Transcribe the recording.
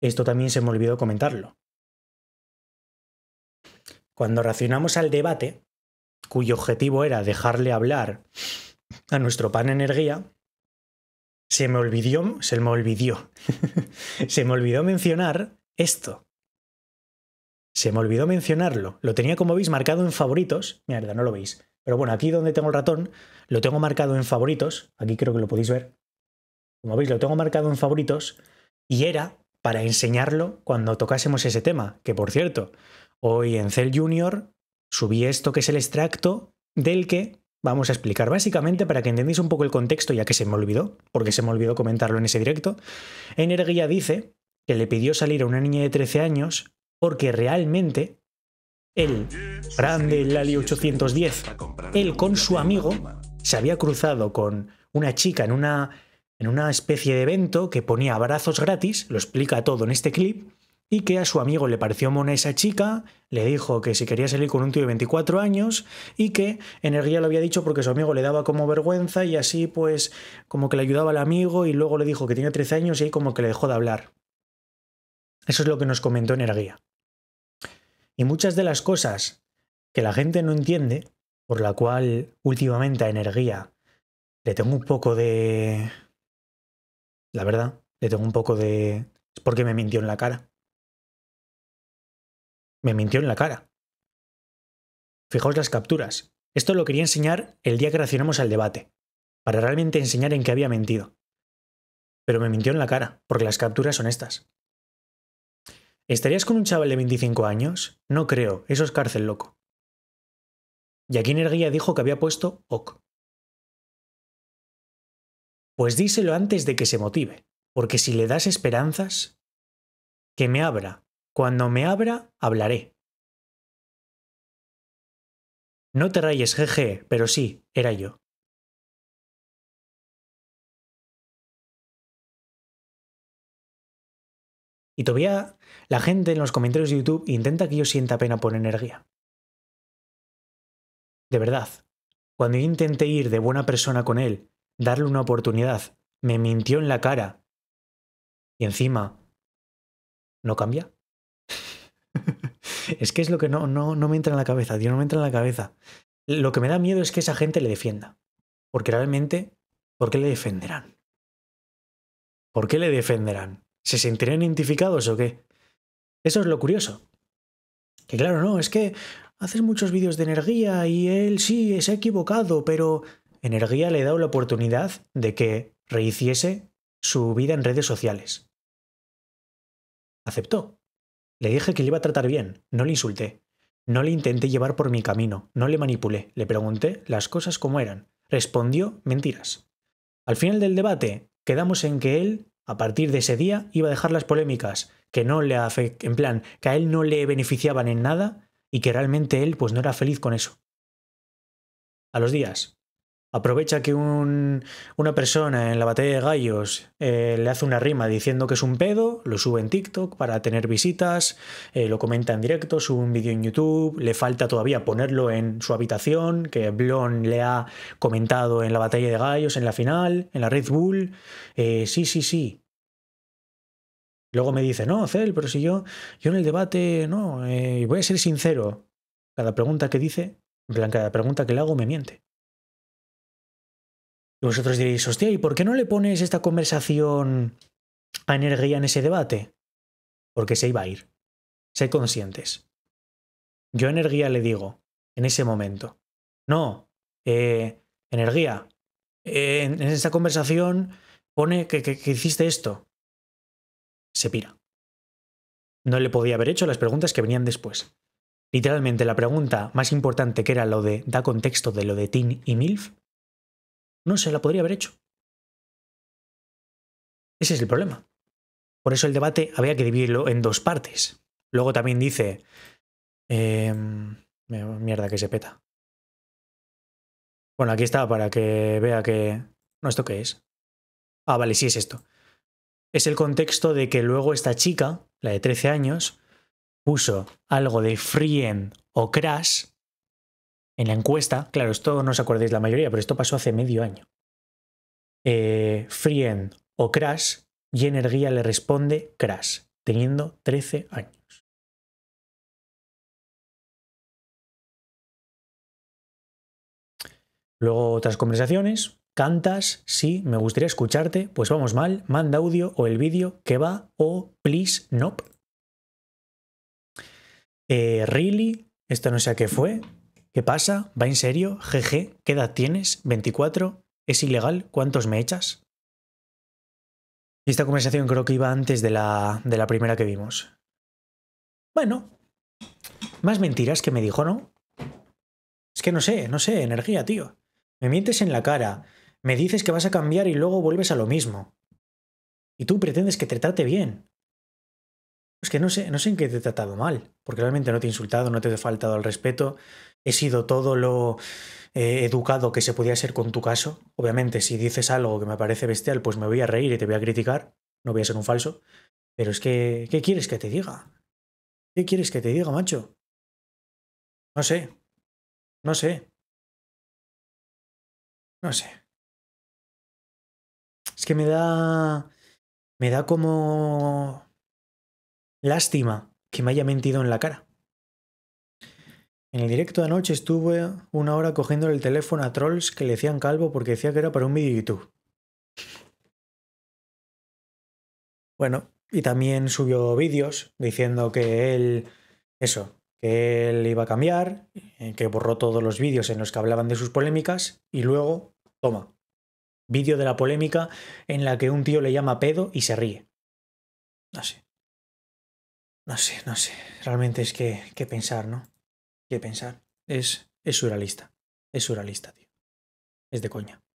Esto también se me olvidó comentarlo. Cuando racionamos al debate, cuyo objetivo era dejarle hablar a nuestro pan energía, se me olvidó, se me olvidó, se me olvidó mencionar esto. Se me olvidó mencionarlo. Lo tenía, como veis, marcado en favoritos. Mierda, no lo veis. Pero bueno, aquí donde tengo el ratón, lo tengo marcado en favoritos. Aquí creo que lo podéis ver. Como veis, lo tengo marcado en favoritos. Y era para enseñarlo cuando tocásemos ese tema, que por cierto, hoy en Cell Junior subí esto que es el extracto del que vamos a explicar básicamente para que entendáis un poco el contexto, ya que se me olvidó, porque se me olvidó comentarlo en ese directo. Energía dice que le pidió salir a una niña de 13 años porque realmente él, grande Lali 810, él con su amigo se había cruzado con una chica en una en una especie de evento que ponía abrazos gratis, lo explica todo en este clip, y que a su amigo le pareció mona esa chica, le dijo que si quería salir con un tío de 24 años y que Energía lo había dicho porque su amigo le daba como vergüenza y así pues como que le ayudaba al amigo y luego le dijo que tenía 13 años y ahí como que le dejó de hablar. Eso es lo que nos comentó Energía. Y muchas de las cosas que la gente no entiende, por la cual últimamente a Energía le tengo un poco de la verdad, le tengo un poco de... Es porque me mintió en la cara. Me mintió en la cara. Fijaos las capturas. Esto lo quería enseñar el día que reaccionamos al debate, para realmente enseñar en qué había mentido. Pero me mintió en la cara, porque las capturas son estas. ¿Estarías con un chaval de 25 años? No creo, eso es cárcel loco. Y aquí erguía dijo que había puesto OK. Pues díselo antes de que se motive, porque si le das esperanzas, que me abra. Cuando me abra, hablaré. No te rayes, jeje, pero sí, era yo. Y todavía la gente en los comentarios de YouTube intenta que yo sienta pena por energía. De verdad, cuando yo intenté ir de buena persona con él darle una oportunidad. Me mintió en la cara. Y encima, ¿no cambia? es que es lo que no, no, no me entra en la cabeza, tío, no me entra en la cabeza. Lo que me da miedo es que esa gente le defienda. Porque realmente, ¿por qué le defenderán? ¿Por qué le defenderán? ¿Se sentirán identificados o qué? Eso es lo curioso. Que claro, no, es que haces muchos vídeos de energía y él sí se ha equivocado, pero Energía le da la oportunidad de que rehiciese su vida en redes sociales. Aceptó. Le dije que le iba a tratar bien, no le insulté, no le intenté llevar por mi camino, no le manipulé, le pregunté las cosas como eran. Respondió mentiras. Al final del debate, quedamos en que él, a partir de ese día, iba a dejar las polémicas, que no le en plan, que a él no le beneficiaban en nada y que realmente él pues no era feliz con eso. A los días, aprovecha que una persona en la batalla de gallos eh, le hace una rima diciendo que es un pedo, lo sube en TikTok para tener visitas, eh, lo comenta en directo, sube un vídeo en YouTube, le falta todavía ponerlo en su habitación, que Blon le ha comentado en la batalla de gallos, en la final, en la Red Bull. Eh, sí, sí, sí. Luego me dice, no, Cel, pero si yo, yo en el debate, no, voy a ser sincero. Cada pregunta que dice, cada pregunta que le hago me miente. Y vosotros diréis, hostia, ¿y por qué no le pones esta conversación a energía en ese debate? Porque se iba a ir. Sé conscientes. Yo a energía le digo, en ese momento, no, eh, energía, eh, en, esta conversación pone que, que hiciste esto. Se pira. No le podía haber hecho las preguntas que venían después. Literalmente la pregunta más importante que era lo de da contexto de lo de Tin y Milf, no se la podría haber hecho. Ese es el problema. Por eso el debate había que dividirlo en dos partes. Luego también dice... Em, mierda que se peta. Bueno, aquí está para que vea que... No, ¿esto qué es? Ah, vale, sí es esto. Es el contexto de que luego esta chica, la de 13 años, puso algo de Frien o Crash en la encuesta, claro, esto no os acordáis la mayoría, pero esto pasó hace medio año. Eh, Friend o Crash, y Energía le responde Crash, teniendo 13 años. Luego otras conversaciones. ¿Cantas? Sí, me gustaría escucharte. Pues vamos mal, manda audio o el vídeo que va o please nope. Eh, really, esto no sé a qué fue, ¿Qué pasa? ¿Va en serio? ¿GG? ¿Qué edad tienes? ¿24? ¿Es ilegal? ¿Cuántos me echas? Y esta conversación creo que iba antes de la, de la primera que vimos. Bueno, más mentiras que me dijo, ¿no? Es que no sé, no sé, energía, tío. Me mientes en la cara, me dices que vas a cambiar y luego vuelves a lo mismo. Y tú pretendes que te trate bien. Es que no sé, no sé en qué te he tratado mal, porque realmente no te he insultado, no te he faltado al respeto, he sido todo lo eh, educado que se podía ser con tu caso. Obviamente, si dices algo que me parece bestial, pues me voy a reír y te voy a criticar, no voy a ser un falso. Pero es que, ¿qué quieres que te diga? ¿Qué quieres que te diga, macho? No sé. No sé. No sé. Es que me da. Me da como. Lástima que me haya mentido en la cara. En el directo de anoche estuve una hora cogiendo el teléfono a trolls que le decían calvo porque decía que era para un vídeo YouTube. Bueno, y también subió vídeos diciendo que él, eso, que él iba a cambiar, eh, que borró todos los vídeos en los que hablaban de sus polémicas y luego, toma, vídeo de la polémica en la que un tío le llama pedo y se ríe. No sé. No sé, no sé. Realmente es que, que pensar, ¿no? que pensar. Es, es surrealista. Es surrealista, tío. Es de coña.